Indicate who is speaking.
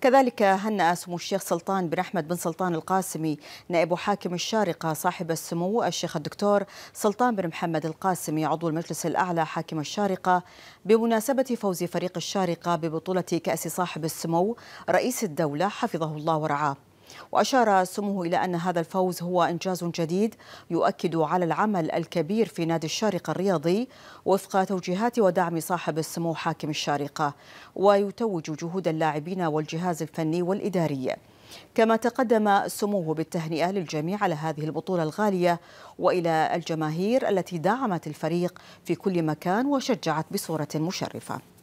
Speaker 1: كذلك هنأ سمو الشيخ سلطان بن أحمد بن سلطان القاسمي نائب حاكم الشارقة صاحب السمو الشيخ الدكتور سلطان بن محمد القاسمي عضو المجلس الأعلى حاكم الشارقة بمناسبة فوز فريق الشارقة ببطولة كأس صاحب السمو رئيس الدولة حفظه الله ورعاه وأشار سموه إلى أن هذا الفوز هو إنجاز جديد يؤكد على العمل الكبير في نادي الشارقة الرياضي وفق توجيهات ودعم صاحب السمو حاكم الشارقة ويتوج جهود اللاعبين والجهاز الفني والإداري كما تقدم سموه بالتهنئة للجميع على هذه البطولة الغالية وإلى الجماهير التي دعمت الفريق في كل مكان وشجعت بصورة مشرفة